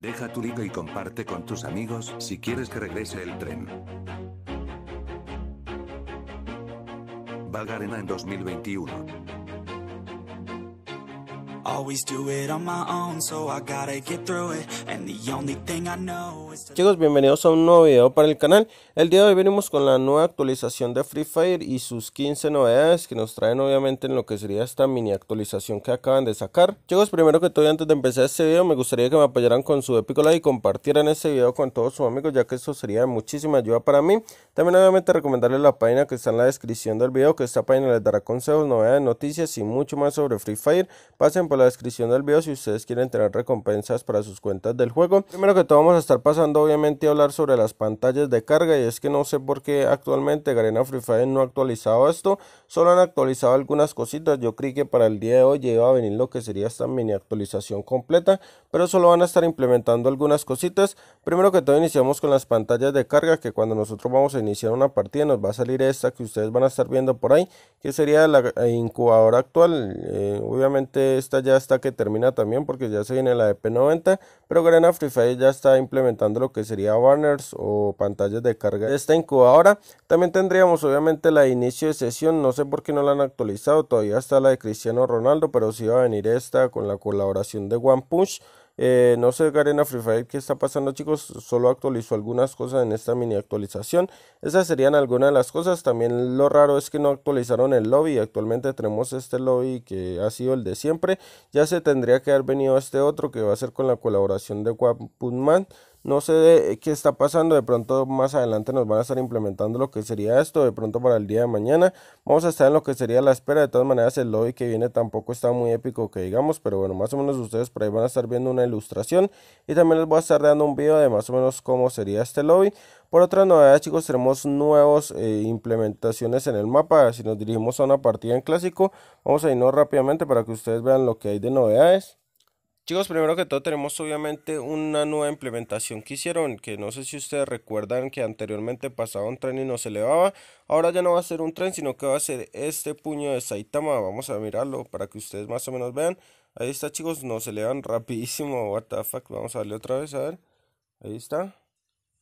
Deja tu like y comparte con tus amigos si quieres que regrese el tren. Valgarena en 2021. Chicos, bienvenidos a un nuevo video para el canal. El día de hoy venimos con la nueva actualización de Free Fire y sus 15 novedades que nos traen obviamente en lo que sería esta mini actualización que acaban de sacar. Chicos, primero que todo antes de empezar este video me gustaría que me apoyaran con su épico like y compartieran este video con todos sus amigos ya que eso sería de muchísima ayuda para mí. También obviamente recomendarles la página que está en la descripción del video que esta página les dará consejos, novedades, noticias y mucho más sobre Free Fire. Pasen por la descripción del vídeo si ustedes quieren tener recompensas para sus cuentas del juego. Primero que todo vamos a estar pasando obviamente a hablar sobre las pantallas de carga y es que no sé por qué actualmente Garena Free Fire no ha actualizado esto, solo han actualizado algunas cositas, yo creí que para el día de hoy iba a venir lo que sería esta mini actualización completa, pero solo van a estar implementando algunas cositas. Primero que todo iniciamos con las pantallas de carga que cuando nosotros vamos a iniciar una partida nos va a salir esta que ustedes van a estar viendo por ahí, que sería la incubadora actual, eh, obviamente esta ya ya está que termina también porque ya se viene la de P90, pero Gran Free ya está implementando lo que sería banners o pantallas de carga esta incubadora. También tendríamos obviamente la inicio de sesión, no sé por qué no la han actualizado, todavía está la de Cristiano Ronaldo, pero sí va a venir esta con la colaboración de One Punch eh, no sé Garena Free Fire qué está pasando chicos, solo actualizó algunas cosas en esta mini actualización. Esas serían algunas de las cosas. También lo raro es que no actualizaron el lobby. Actualmente tenemos este lobby que ha sido el de siempre. Ya se tendría que haber venido este otro que va a ser con la colaboración de Wapunman. No sé eh, qué está pasando, de pronto más adelante nos van a estar implementando lo que sería esto, de pronto para el día de mañana. Vamos a estar en lo que sería la espera, de todas maneras el lobby que viene tampoco está muy épico que digamos, pero bueno, más o menos ustedes por ahí van a estar viendo una ilustración y también les voy a estar dando un video de más o menos cómo sería este lobby. Por otras novedades chicos tenemos nuevas eh, implementaciones en el mapa, si nos dirigimos a una partida en clásico, vamos a irnos rápidamente para que ustedes vean lo que hay de novedades. Chicos, primero que todo tenemos obviamente una nueva implementación que hicieron, que no sé si ustedes recuerdan que anteriormente pasaba un tren y no se elevaba, ahora ya no va a ser un tren, sino que va a ser este puño de Saitama, vamos a mirarlo para que ustedes más o menos vean, ahí está chicos, no se elevan rapidísimo, what vamos a darle otra vez, a ver, ahí está,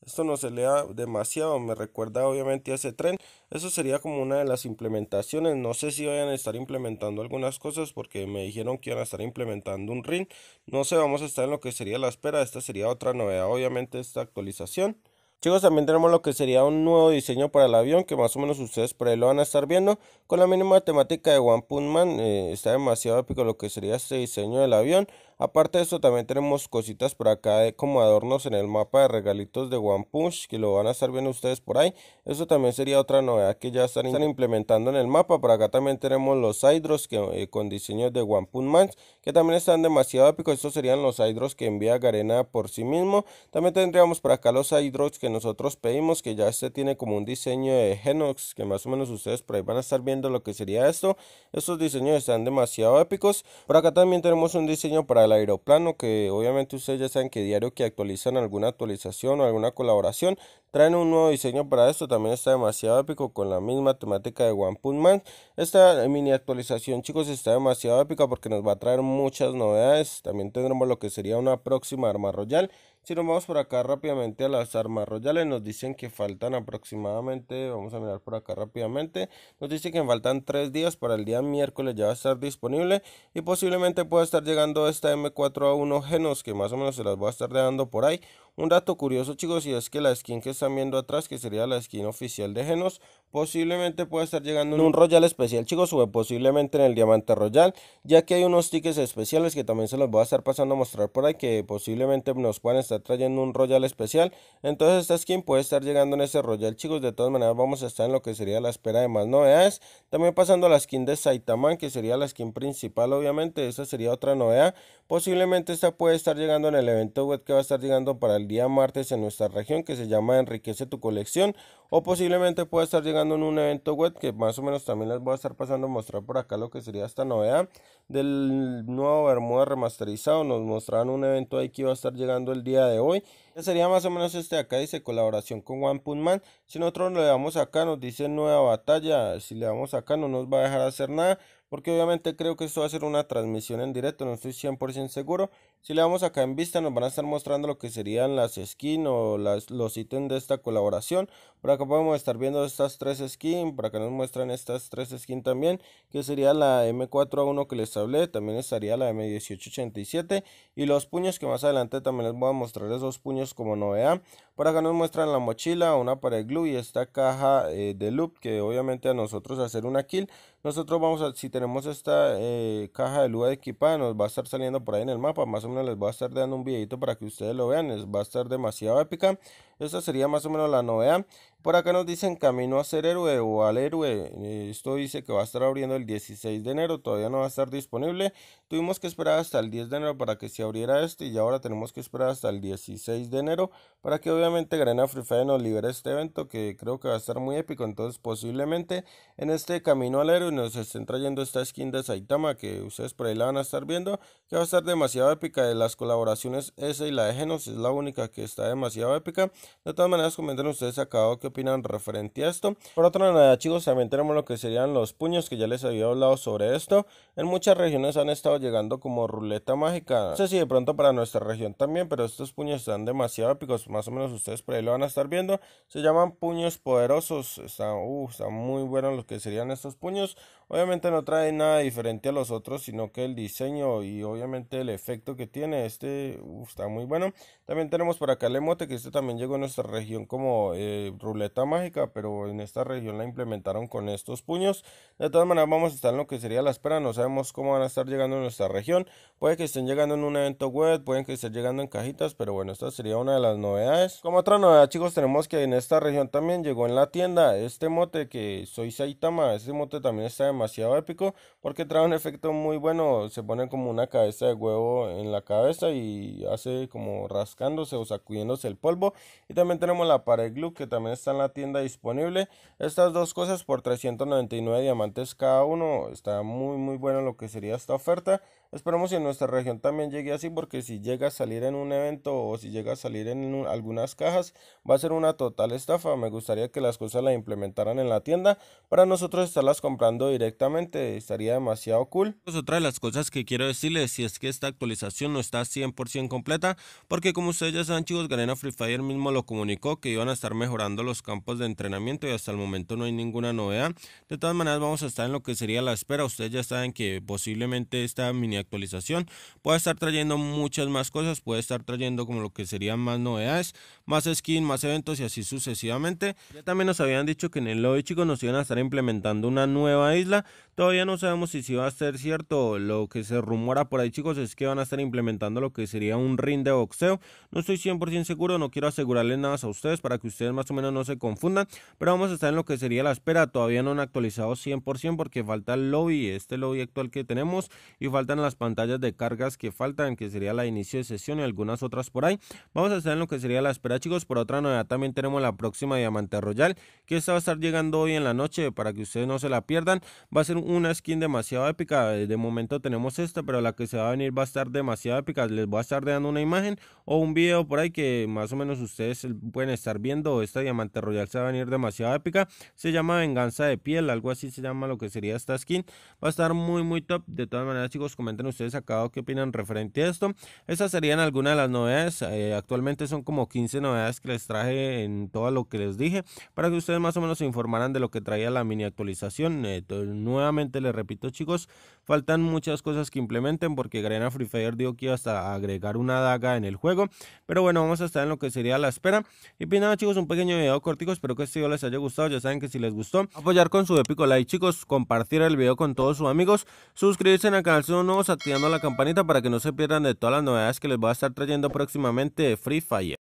esto no se lea demasiado, me recuerda obviamente a ese tren. Eso sería como una de las implementaciones. No sé si vayan a estar implementando algunas cosas porque me dijeron que iban a estar implementando un ring No sé, vamos a estar en lo que sería la espera. Esta sería otra novedad, obviamente, esta actualización. Chicos, también tenemos lo que sería un nuevo diseño para el avión que más o menos ustedes por ahí lo van a estar viendo. Con la mínima temática de One Punch Man, eh, está demasiado épico lo que sería este diseño del avión. Aparte de esto, también tenemos cositas por acá de, como adornos en el mapa de regalitos de One Punch, que lo van a estar viendo ustedes por ahí. Eso también sería otra novedad que ya están, implementando en el mapa. Por acá también tenemos los hydros que, eh, con diseños de One Punch Man, que también están demasiado épicos. Estos serían los hydros que envía Garena por sí mismo. También tendríamos por acá los hydros que nosotros pedimos, que ya este tiene como un diseño de Genox, que más o menos ustedes por ahí van a estar viendo lo que sería esto. Estos diseños están demasiado épicos. Por acá también tenemos un diseño para el aeroplano, que obviamente ustedes ya saben que diario que actualizan alguna actualización o alguna colaboración, traen un nuevo diseño para esto, también está demasiado épico con la misma temática de One Punch Man. Esta eh, mini actualización, chicos, está demasiado épica porque nos va a traer muchas novedades. También tendremos lo que sería una próxima arma royal si nos vamos por acá rápidamente a las armas royales, nos dicen que faltan aproximadamente, vamos a mirar por acá rápidamente, nos dicen que faltan 3 días para el día miércoles ya va a estar disponible y posiblemente pueda estar llegando esta M4A1 Genos que más o menos se las voy a estar dejando por ahí un dato curioso chicos y es que la skin que están viendo atrás que sería la skin oficial de Genos posiblemente pueda estar llegando en un Royal especial chicos o posiblemente en el Diamante Royal ya que hay unos tickets especiales que también se los voy a estar pasando a mostrar por ahí que posiblemente nos puedan estar trayendo un Royal especial entonces esta skin puede estar llegando en ese Royal chicos de todas maneras vamos a estar en lo que sería la espera de más novedades también pasando a la skin de Saitaman que sería la skin principal obviamente esa sería otra novedad posiblemente esta puede estar llegando en el evento web que va a estar llegando para el día martes en nuestra región que se llama Enriquece tu colección o posiblemente pueda estar llegando en un evento web que más o menos también les voy a estar pasando a mostrar por acá lo que sería esta novedad del nuevo Bermuda remasterizado. Nos mostraron un evento ahí que iba a estar llegando el día de hoy. Sería más o menos este acá, dice colaboración con One Punch Man. Si nosotros le damos acá, nos dice nueva batalla. Si le damos acá, no nos va a dejar hacer nada porque obviamente creo que esto va a ser una transmisión en directo, no estoy 100% seguro. Si le damos acá en vista nos van a estar mostrando lo que serían las skins o las, los ítems de esta colaboración. Por acá podemos estar viendo estas tres skins, para que nos muestran estas tres skins también, que sería la M4A1 que les hablé, también estaría la M1887 y los puños que más adelante también les voy a mostrar esos puños como novedad. para acá nos muestran la mochila, una para el glue y esta caja eh, de loop que obviamente a nosotros hacer una kill nosotros vamos a, si tenemos esta eh, caja de luz equipada, nos va a estar saliendo por ahí en el mapa, más o menos les voy a estar dando un videito para que ustedes lo vean, les va a estar demasiado épica, esa sería más o menos la novedad. Por acá nos dicen camino a ser héroe o al héroe. Esto dice que va a estar abriendo el 16 de enero. Todavía no va a estar disponible. Tuvimos que esperar hasta el 10 de enero para que se abriera este. Y ahora tenemos que esperar hasta el 16 de enero. Para que obviamente Grena Free Fire nos libere este evento. Que creo que va a estar muy épico. Entonces posiblemente en este camino al héroe nos estén trayendo esta skin de Saitama. Que ustedes por ahí la van a estar viendo. Que va a estar demasiado épica. De las colaboraciones esa y la de Genos es la única que está demasiado épica. De todas maneras, comenten ustedes acá qué opinan referente a esto. Por otra nada, chicos, también tenemos lo que serían los puños, que ya les había hablado sobre esto. En muchas regiones han estado llegando como ruleta mágica. No sé si de pronto para nuestra región también, pero estos puños están demasiado épicos. Más o menos ustedes por ahí lo van a estar viendo. Se llaman puños poderosos. está uh, muy buenos lo que serían estos puños. Obviamente no trae nada diferente a los otros, sino que el diseño y obviamente el efecto que tiene este uh, está muy bueno. También tenemos por acá el emote, que este también llegó nuestra región como eh, ruleta mágica, pero en esta región la implementaron con estos puños. De todas maneras vamos a estar en lo que sería la espera, no sabemos cómo van a estar llegando en nuestra región. Puede que estén llegando en un evento web, pueden que estén llegando en cajitas, pero bueno, esta sería una de las novedades. Como otra novedad chicos, tenemos que en esta región también llegó en la tienda este mote que soy Saitama, este mote también está demasiado épico porque trae un efecto muy bueno, se pone como una cabeza de huevo en la cabeza y hace como rascándose o sacudiéndose el polvo y también tenemos la pared glue que también está en la tienda disponible. Estas dos cosas por 399 diamantes cada uno. Está muy muy bueno lo que sería esta oferta. Esperamos si en nuestra región también llegue así, porque si llega a salir en un evento o si llega a salir en algunas cajas, va a ser una total estafa. Me gustaría que las cosas las implementaran en la tienda para nosotros estarlas comprando directamente. Estaría demasiado cool. Pues otra de las cosas que quiero decirles si es que esta actualización no está 100% completa, porque como ustedes ya saben, chicos, Garena Free Fire mismo lo comunicó que iban a estar mejorando los campos de entrenamiento y hasta el momento no hay ninguna novedad. De todas maneras, vamos a estar en lo que sería la espera. Ustedes ya saben que posiblemente esta mini actualización. Puede estar trayendo muchas más cosas, puede estar trayendo como lo que serían más novedades, más skin, más eventos y así sucesivamente. también nos habían dicho que en el lobby chicos nos iban a estar implementando una nueva isla. Todavía no sabemos si si va a ser cierto. Lo que se rumora por ahí chicos es que van a estar implementando lo que sería un ring de boxeo. No estoy 100% seguro, no quiero asegurarles nada a ustedes para que ustedes más o menos no se confundan. Pero vamos a estar en lo que sería la espera. Todavía no han actualizado 100% porque falta el lobby, este lobby actual que tenemos y faltan las las pantallas de cargas que faltan, que sería la inicio de sesión y algunas otras por ahí. Vamos a hacer lo que sería la espera, chicos. Por otra novedad, también tenemos la próxima Diamante Royal, que esta va a estar llegando hoy en la noche para que ustedes no se la pierdan. Va a ser una skin demasiado épica. Eh, de momento tenemos esta, pero la que se va a venir va a estar demasiado épica. Les voy a estar dando una imagen o un video por ahí que más o menos ustedes pueden estar viendo. Esta Diamante Royal se va a venir demasiado épica. Se llama Venganza de Piel, algo así se llama lo que sería esta skin. Va a estar muy, muy top. De todas maneras, chicos, ustedes acá qué opinan referente a esto. Esas serían algunas de las novedades. Eh, actualmente son como 15 novedades que les traje en todo lo que les dije para que ustedes más o menos se informaran de lo que traía la mini actualización. Eh, nuevamente les repito chicos, faltan muchas cosas que implementen porque Garena Free Fire dio que iba hasta agregar una daga en el juego. Pero bueno, vamos a estar en lo que sería la espera. Y pues nada chicos, un pequeño video cortico. Espero que este video les haya gustado. Ya saben que si les gustó, apoyar con su épico like chicos, compartir el video con todos sus amigos, suscribirse al canal si son nuevos activando la campanita para que no se pierdan de todas las novedades que les voy a estar trayendo próximamente de Free Fire.